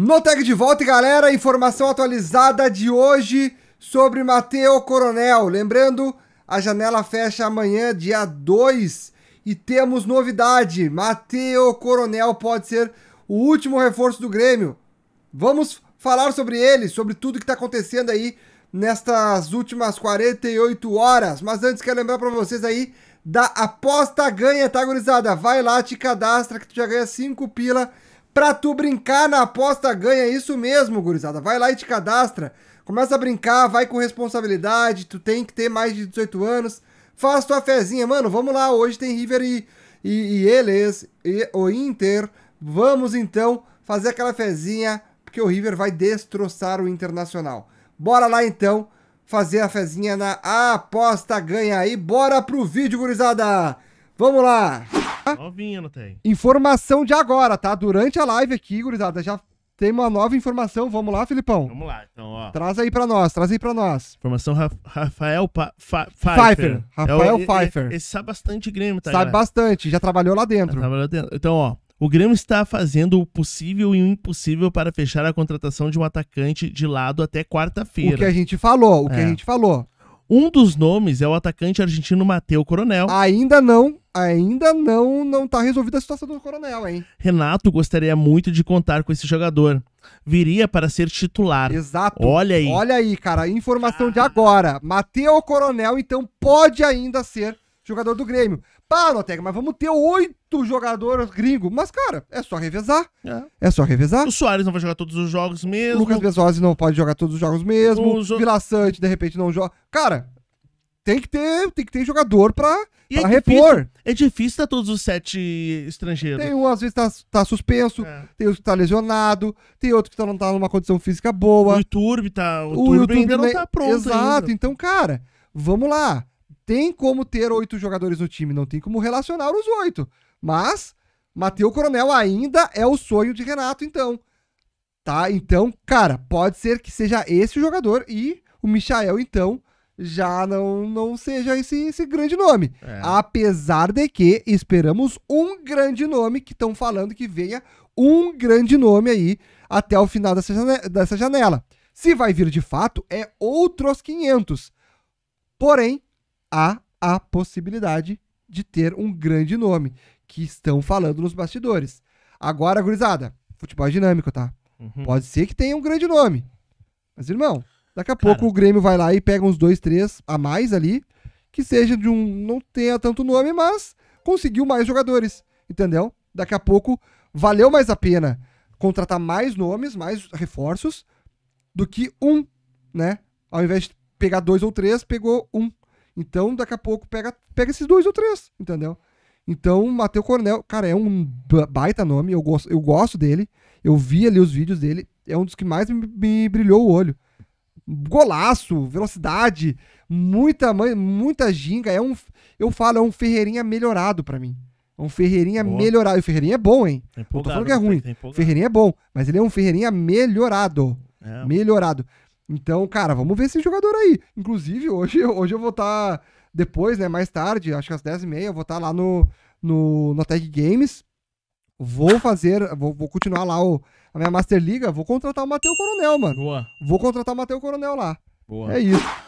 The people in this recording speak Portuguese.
No tag de volta, galera, informação atualizada de hoje sobre Mateo Coronel. Lembrando, a janela fecha amanhã, dia 2, e temos novidade. Mateo Coronel pode ser o último reforço do Grêmio. Vamos falar sobre ele, sobre tudo que está acontecendo aí nestas últimas 48 horas. Mas antes, quero lembrar para vocês aí da aposta ganha, tá, gurizada? Vai lá, te cadastra que tu já ganha 5 pila pra tu brincar na aposta ganha. É isso mesmo, gurizada. Vai lá e te cadastra. Começa a brincar, vai com responsabilidade. Tu tem que ter mais de 18 anos. Faz tua fezinha, mano. Vamos lá, hoje tem River e, e, e eles, e o Inter. Vamos então fazer aquela fezinha, porque o River vai destroçar o Internacional. Bora lá então fazer a fezinha na aposta ganha aí. Bora pro vídeo, gurizada. Vamos lá. Novinha, não tem. Informação de agora, tá? Durante a live aqui, gurizada, já tem uma nova informação. Vamos lá, Filipão? Vamos lá, então, ó. Traz aí pra nós, traz aí pra nós. Informação Ra Rafael pa Fa Pfeiffer. Pfeiffer. É Rafael é, Pfeiffer. Ele, ele sabe bastante Grêmio, tá? Sabe galera? bastante, já trabalhou lá dentro. Já trabalhou dentro. Então, ó. O Grêmio está fazendo o possível e o impossível para fechar a contratação de um atacante de lado até quarta-feira. O que a gente falou, o é. que a é. gente falou. Um dos nomes é o atacante argentino Mateu Coronel. Ainda não ainda não não tá resolvida a situação do Coronel, hein? Renato gostaria muito de contar com esse jogador. Viria para ser titular. Exato. Olha aí. Olha aí, cara, informação ah. de agora. Mateu é Coronel então pode ainda ser jogador do Grêmio. Pá, Notega, mas vamos ter oito jogadores gringos. Mas, cara, é só revezar. É. é só revezar. O Soares não vai jogar todos os jogos mesmo. O Lucas Bezosi não pode jogar todos os jogos mesmo. O jo... Vila Sante, de repente, não joga. Cara, tem que ter, tem que ter jogador pra, pra é repor. Difícil, é difícil estar todos os sete estrangeiros. Tem um, às vezes, tá, tá suspenso, é. tem outro que tá lesionado, tem outro que tá, não tá numa condição física boa. O YouTube tá. O, o YouTube ainda não tá pronto. Exato, ainda. então, cara, vamos lá. Tem como ter oito jogadores no time, não tem como relacionar os oito. Mas, Matheus Coronel ainda é o sonho de Renato, então. Tá? Então, cara, pode ser que seja esse o jogador e o Michael, então já não, não seja esse, esse grande nome. É. Apesar de que esperamos um grande nome, que estão falando que venha um grande nome aí até o final dessa janela, dessa janela. Se vai vir de fato, é outros 500. Porém, há a possibilidade de ter um grande nome, que estão falando nos bastidores. Agora, gurizada, futebol é dinâmico, tá? Uhum. Pode ser que tenha um grande nome. Mas, irmão, Daqui a Cara. pouco o Grêmio vai lá e pega uns dois, três a mais ali, que seja de um. não tenha tanto nome, mas conseguiu mais jogadores, entendeu? Daqui a pouco valeu mais a pena contratar mais nomes, mais reforços, do que um, né? Ao invés de pegar dois ou três, pegou um. Então, daqui a pouco pega, pega esses dois ou três, entendeu? Então, Matheus Cornel, cara, é um baita nome, eu gosto, eu gosto dele. Eu vi ali os vídeos dele, é um dos que mais me, me brilhou o olho golaço, velocidade, muita muita ginga. É um, eu falo, é um Ferreirinha melhorado para mim. É um Ferreirinha Boa. melhorado. E o Ferreirinha é bom, hein? É Não tô falando que é né? ruim. É Ferreirinha é bom, mas ele é um Ferreirinha melhorado. É. Melhorado. Então, cara, vamos ver esse jogador aí. Inclusive, hoje, hoje eu vou estar, tá, depois, né, mais tarde, acho que às 10h30, eu vou estar tá lá no, no, no tag Games Vou fazer, vou, vou continuar lá o, a minha Master Liga, vou contratar o Mateu Coronel, mano. Boa. Vou contratar o Mateu Coronel lá. Boa. É isso.